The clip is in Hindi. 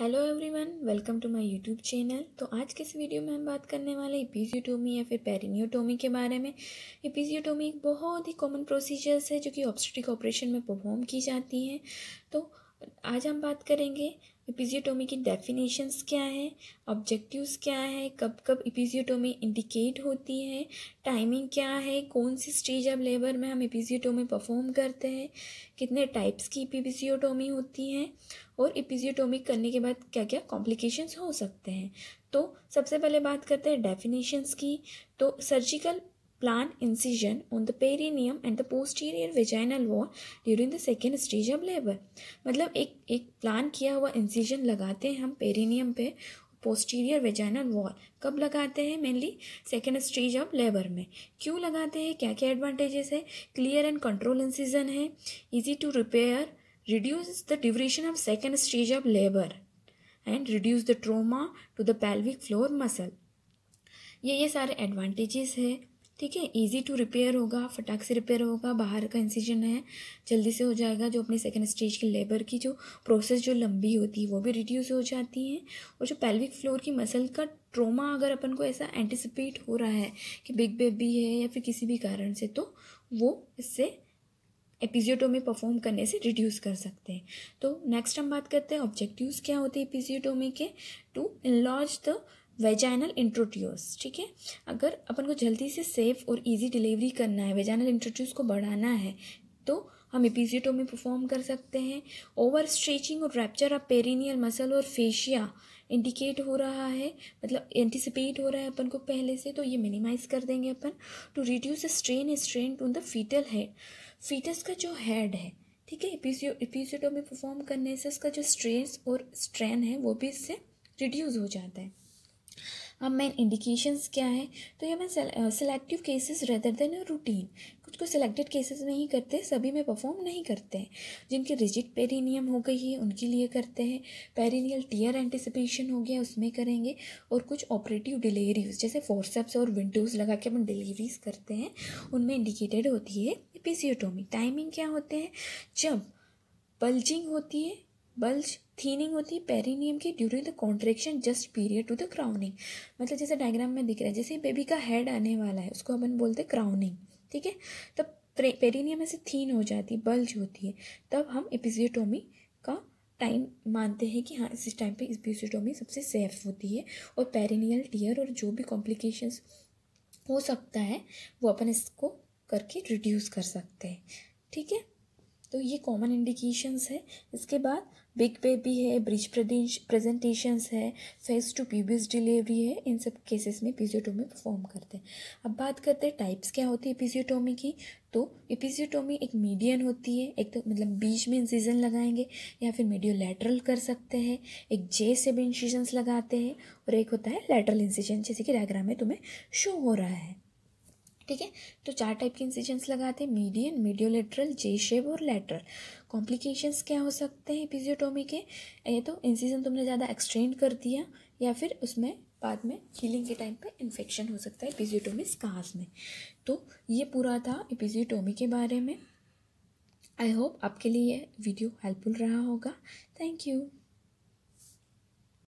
hello everyone welcome to my YouTube channel तो आज के इस वीडियो में हम बात करने वाले इपीजियोटोमी या फिर पेरिनियोटोमी के बारे में इपीजियोटोमी एक बहुत ही कॉमन प्रोसीजर्स है जो कि ऑब्स्टिक ऑपरेशन में परफॉर्म की जाती हैं तो आज हम बात करेंगे इपिजियोटोमी की डेफिनेशंस क्या हैं ऑब्जेक्टिव्स क्या हैं कब कब इपिजियोटोमी इंडिकेट होती है टाइमिंग क्या है कौन सी स्टेज ऑफ लेबर में हम इपिजियोटोमी परफॉर्म करते हैं कितने टाइप्स की इपिजियोटोमी होती हैं और इपिजियोटोमी करने के बाद क्या क्या कॉम्प्लिकेशंस हो सकते हैं तो सबसे पहले बात करते हैं डेफिनेशंस की तो surgical plan incision on the perineum and the posterior vaginal wall during the second stage of labor मतलब एक एक plan किया हुआ incision लगाते हैं हम perineum पे पोस्टीरियर वेजाइनल वॉल कब लगाते हैं mainly second stage of labour में क्यों लगाते हैं क्या क्या एडवांटेजेस है क्लियर एंड कंट्रोल इंसीजन है easy to repair reduce the duration of second stage of labour and reduce the trauma to the pelvic floor muscle ये ये सारे एडवांटेजेस है ठीक है इजी टू रिपेयर होगा फटाक से रिपेयर होगा बाहर का इंसिजन है जल्दी से हो जाएगा जो अपनी सेकेंड स्टेज की लेबर की जो प्रोसेस जो लंबी होती है वो भी रिड्यूस हो जाती है और जो पेल्विक फ्लोर की मसल का ट्रोमा अगर अपन को ऐसा एंटिसिपेट हो रहा है कि बिग बेबी है या फिर किसी भी कारण से तो वो इससे एपिजियोटोमी परफॉर्म करने से रिड्यूस कर सकते हैं तो नेक्स्ट हम बात करते हैं ऑब्जेक्टिव्स क्या होते हैं एपिजियोटोमी के to enlarge the vaginal introitus ठीक है अगर अपन को जल्दी से सेफ और इजी डिलीवरी करना है वेजाइनल इंट्रोट्यूस को बढ़ाना है तो हम में परफॉर्म कर सकते हैं ओवर स्ट्रेचिंग और रैप्चर ऑफ पेरिनियल मसल और फेशिया इंडिकेट हो रहा है मतलब एंटिसिपेट हो रहा है अपन को पहले से तो ये मिनिमाइज कर देंगे अपन to reduce strain strain to the foetal head foetus का जो हेड है ठीक है एपिसियो में परफॉर्म करने से उसका जो स्ट्रेस और स्ट्रेन है वो भी इससे रिड्यूस हो जाता है अब मेन इंडिकेशंस क्या है तो ये मैं selective cases rather than routine कुछ को सिलेक्टेड केसेस में ही करते सभी में परफॉर्म नहीं करते हैं जिनकी रिजिट पेरिनियम हो गई है उनके लिए करते हैं पेरिनियल टीयर एंटिसिपेशन हो गया उसमें करेंगे और कुछ ऑपरेटिव डिलीवरीज जैसे फोर्सेप्स और विंडोज लगा के अपन डिलीवरीज करते हैं उनमें इंडिकेटेड होती है पीसीओटोमी टाइमिंग क्या होते हैं जब बल्जिंग होती है बल्ज थीनिंग होती है पेरीनियम की during the contraction just period to the crowning मतलब जैसे डायग्राम में दिख रहा है जैसे बेबी का हेड आने वाला है उसको अपन बोलते हैं क्राउनिंग ठीक है तब पेरीनियम ऐसे थीन हो जाती है बल्ज होती है तब हम एपिजियोटोमी का टाइम मानते हैं कि हाँ इस टाइम पे एपिजियोटोमी सबसे सेफ होती है और पेरिनियल टीयर और जो भी कॉम्प्लिकेशंस हो सकता है वो अपन इसको करके रिड्यूस कर सकते हैं ठीक है तो ये कॉमन इंडिकेशंस है इसके बाद बिग बेबी है ब्रिज प्रेजेंटेशंस है फेस टू प्यूबिस डिलीवरी है इन सब केसेस में पिजियोटोमी परफॉर्म करते हैं अब बात करते हैं टाइप्स क्या होती है एपिजियोटोमी की तो एपिजियोटोमी एक मीडियन होती है एक तो मतलब बीच में इंसिजन लगाएंगे या फिर मीडियो लेटरल कर सकते हैं एक जे से भी इंसिजन्स लगाते हैं और एक होता है लेटरल इंसिजन जैसे कि डायग्राम में तुम्हें शो हो रहा है ठीक है तो चार टाइप के इंसिजन्स लगाते हैं मीडियन मीडियोलेटरल जे शेप और लेटरल कॉम्प्लिकेशंस क्या हो सकते हैं पिजियोटोमी के ये तो इंसिजन तुमने ज़्यादा एक्सटेंड कर दिया या फिर उसमें बाद में हीलिंग के टाइम पे इन्फेक्शन हो सकता है पिजियोटोमी काज में तो ये पूरा था पिजियोटोमी के बारे में आई होप आपके लिए वीडियो हेल्पफुल रहा होगा थैंक यू